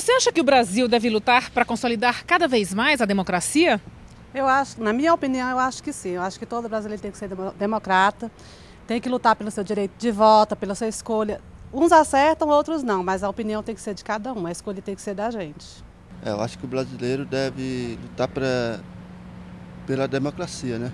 Você acha que o Brasil deve lutar para consolidar cada vez mais a democracia? Eu acho, na minha opinião, eu acho que sim. Eu acho que todo brasileiro tem que ser democrata, tem que lutar pelo seu direito de voto, pela sua escolha. Uns acertam, outros não, mas a opinião tem que ser de cada um, a escolha tem que ser da gente. É, eu acho que o brasileiro deve lutar pra, pela democracia, né?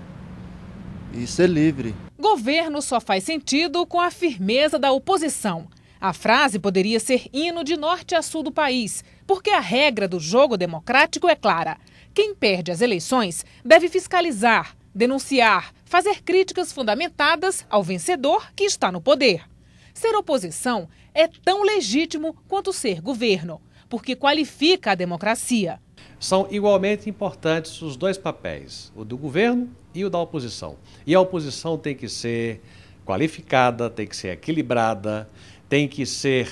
E ser livre. Governo só faz sentido com a firmeza da oposição. A frase poderia ser hino de norte a sul do país, porque a regra do jogo democrático é clara. Quem perde as eleições deve fiscalizar, denunciar, fazer críticas fundamentadas ao vencedor que está no poder. Ser oposição é tão legítimo quanto ser governo, porque qualifica a democracia. São igualmente importantes os dois papéis, o do governo e o da oposição. E a oposição tem que ser qualificada, tem que ser equilibrada, tem que ser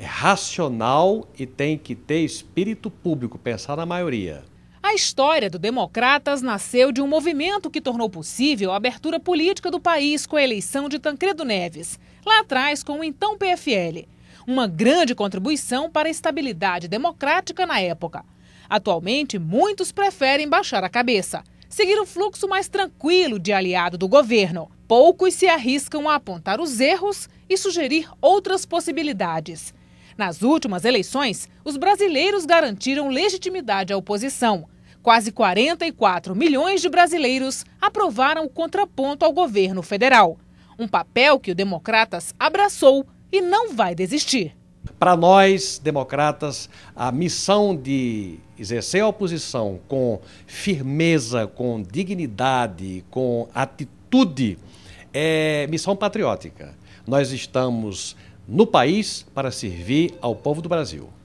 racional e tem que ter espírito público, pensar na maioria. A história do Democratas nasceu de um movimento que tornou possível a abertura política do país com a eleição de Tancredo Neves, lá atrás com o então PFL. Uma grande contribuição para a estabilidade democrática na época. Atualmente, muitos preferem baixar a cabeça, seguir o fluxo mais tranquilo de aliado do governo. Poucos se arriscam a apontar os erros e sugerir outras possibilidades. Nas últimas eleições, os brasileiros garantiram legitimidade à oposição. Quase 44 milhões de brasileiros aprovaram o contraponto ao governo federal. Um papel que o Democratas abraçou e não vai desistir. Para nós, democratas, a missão de exercer a oposição com firmeza, com dignidade, com atitude, é missão patriótica. Nós estamos no país para servir ao povo do Brasil.